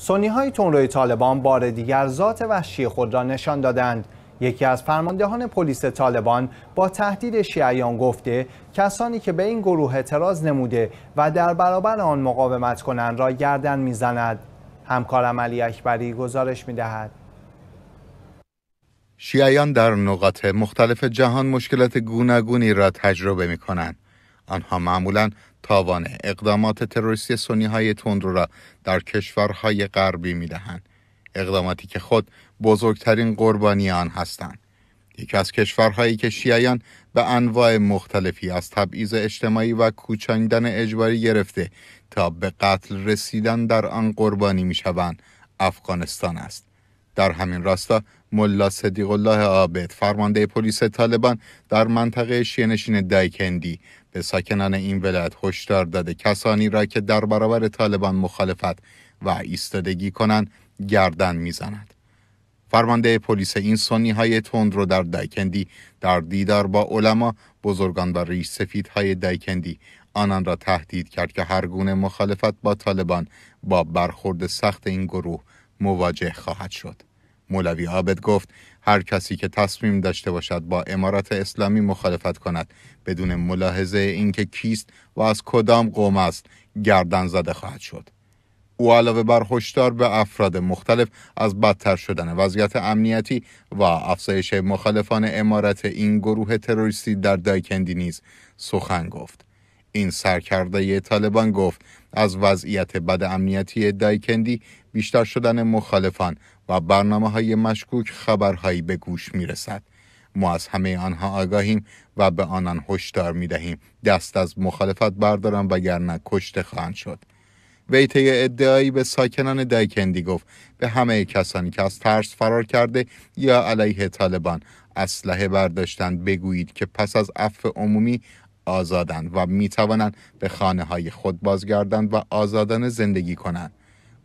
سنی های تونروی طالبان بار دیگر ذات وحشی خود را نشان دادند یکی از فرماندهان پلیس طالبان با تهدید شیعیان گفته کسانی که به این گروه اعتراض نموده و در برابر آن مقاومت کنند را گردن میزند همکارم علی اکبری گزارش میدهد شیعیان در نقاط مختلف جهان مشکلات گوناگونی را تجربه می کنند. آنها معمولا تاوان اقدامات تروریستی سنی های تندرو را در کشورهای غربی می دهند. اقداماتی که خود بزرگترین قربانی آن هستند. یکی از کشورهایی که شیعیان به انواع مختلفی از تبعیض اجتماعی و کوچاندن اجباری گرفته تا به قتل رسیدن در آن قربانی می افغانستان است. در همین راستا ملا صدیق الله عابد فرمانده پلیس طالبان در منطقه شینشین دایکندی به ساکنان این ولایت هشدار داده کسانی را که در برابر طالبان مخالفت و ایستادگی کنند گردن میزند فرمانده پلیس این سنی های تند رو در دایکندی در دیدار با علما بزرگان و ریش سفید های دایکندی آنان را تهدید کرد که هر گونه مخالفت با طالبان با برخورد سخت این گروه مواجه خواهد شد مولوی عابد گفت هر کسی که تصمیم داشته باشد با امارات اسلامی مخالفت کند بدون ملاحظه اینکه کیست و از کدام قوم است گردن زده خواهد شد او علاوه بر هشدار به افراد مختلف از بدتر شدن وضعیت امنیتی و افزایش مخالفان امارت این گروه تروریستی در دایکندی نیز سخن گفت این سرکرده طالبان گفت از وضعیت بد امنیتی دایکندی بیشتر شدن مخالفان و برنامه های مشکوک خبرهایی به گوش می رسد. ما از همه آنها آگاهیم و به آنان هشدار می دهیم دست از مخالفت بردارن وگرنه کشته خواهند شد. ویته ادعایی به ساکنان دایکندی گفت به همه کسانی که از ترس فرار کرده یا علیه طالبان اسلحه برداشتند بگویید که پس از عفو عمومی آزادند و می توانند به خانه های خود بازگردند و آزادانه زندگی کنند.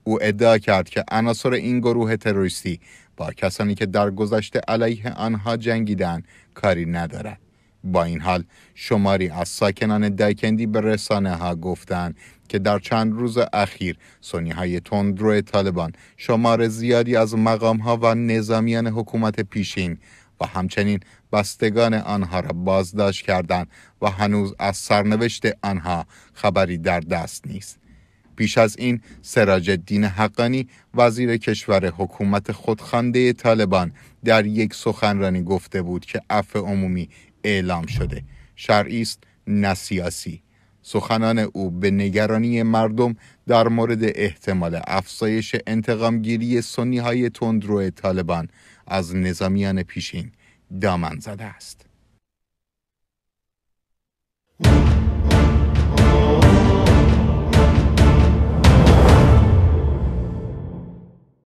او ادعا کرد که عناصر این گروه تروریستی با کسانی که در گذشته علیه آنها جنگیدند کاری ندارد. با این حال شماری از ساکنان دایکندی به رسانه ها گفتند که در چند روز اخیر سونی های تندرو طالبان شمار زیادی از مقام ها و نظامیان حکومت پیشین و همچنین بستگان آنها را بازداشت کردند و هنوز از سرنوشت آنها خبری در دست نیست پیش از این سراج الدین حقانی وزیر کشور حکومت خودخانده طالبان در یک سخنرانی گفته بود که عفو عمومی اعلام شده شرعی است سخنان او به نگرانی مردم در مورد احتمال افزایش انتقامگیری سنی های تندرو طالبان از نظامیان پیشین دامن زده است.